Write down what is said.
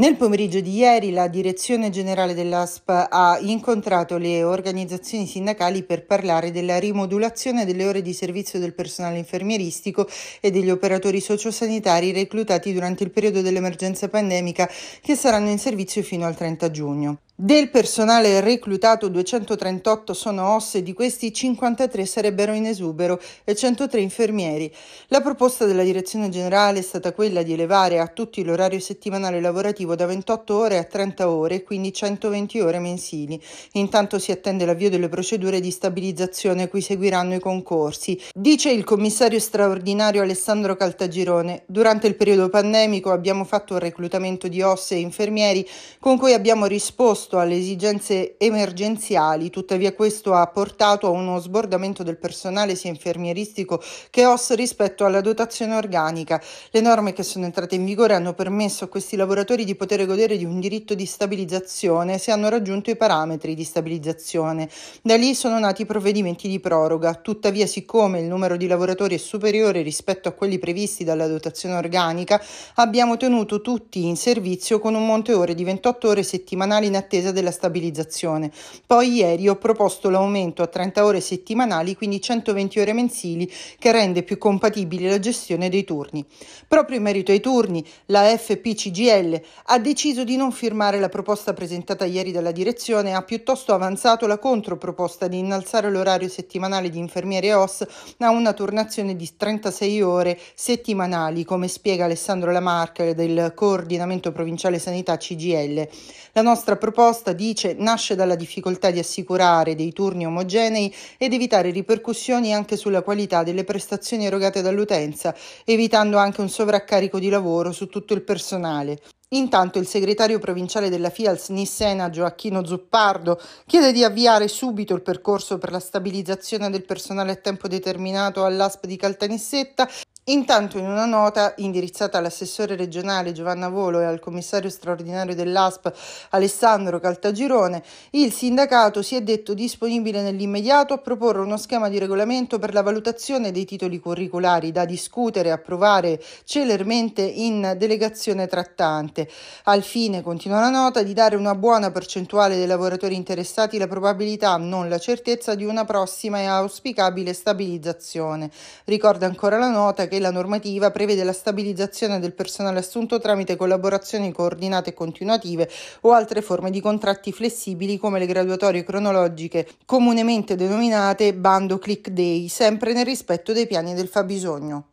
Nel pomeriggio di ieri la direzione generale dell'ASP ha incontrato le organizzazioni sindacali per parlare della rimodulazione delle ore di servizio del personale infermieristico e degli operatori sociosanitari reclutati durante il periodo dell'emergenza pandemica che saranno in servizio fino al 30 giugno. Del personale reclutato 238 sono osse, di questi 53 sarebbero in esubero e 103 infermieri. La proposta della direzione generale è stata quella di elevare a tutti l'orario settimanale lavorativo da 28 ore a 30 ore, quindi 120 ore mensili. Intanto si attende l'avvio delle procedure di stabilizzazione cui seguiranno i concorsi. Dice il commissario straordinario Alessandro Caltagirone, durante il periodo pandemico abbiamo fatto un reclutamento di osse e infermieri con cui abbiamo risposto risposto alle esigenze emergenziali, tuttavia questo ha portato a uno sbordamento del personale sia infermieristico che OS rispetto alla dotazione organica. Le norme che sono entrate in vigore hanno permesso a questi lavoratori di poter godere di un diritto di stabilizzazione se hanno raggiunto i parametri di stabilizzazione. Da lì sono nati i provvedimenti di proroga, tuttavia siccome il numero di lavoratori è superiore rispetto a quelli previsti dalla dotazione organica, abbiamo tenuto tutti in servizio con un monte ore di 28 ore settimanali in attesa discesa della stabilizzazione. Poi ieri ho proposto l'aumento a 30 ore settimanali, quindi 120 ore mensili, che rende più compatibile la gestione dei turni. Proprio in merito ai turni, la FPCGL ha deciso di non firmare la proposta presentata ieri dalla direzione e ha piuttosto avanzato la controproposta di innalzare l'orario settimanale di infermiere OS a una turnazione di 36 ore settimanali, come spiega Alessandro Lamarca del coordinamento provinciale sanità CGL. La nostra proposta proposta, dice, nasce dalla difficoltà di assicurare dei turni omogenei ed evitare ripercussioni anche sulla qualità delle prestazioni erogate dall'utenza, evitando anche un sovraccarico di lavoro su tutto il personale. Intanto il segretario provinciale della FIALS Nissena Gioacchino Zuppardo chiede di avviare subito il percorso per la stabilizzazione del personale a tempo determinato all'ASP di Caltanissetta Intanto in una nota indirizzata all'assessore regionale Giovanna Volo e al commissario straordinario dell'ASP Alessandro Caltagirone, il sindacato si è detto disponibile nell'immediato a proporre uno schema di regolamento per la valutazione dei titoli curriculari da discutere e approvare celermente in delegazione trattante, al fine, continua la nota, di dare una buona percentuale dei lavoratori interessati la probabilità, non la certezza, di una prossima e auspicabile stabilizzazione. Ricorda ancora la nota che la normativa prevede la stabilizzazione del personale assunto tramite collaborazioni coordinate e continuative o altre forme di contratti flessibili come le graduatorie cronologiche comunemente denominate bando click day, sempre nel rispetto dei piani del fabbisogno.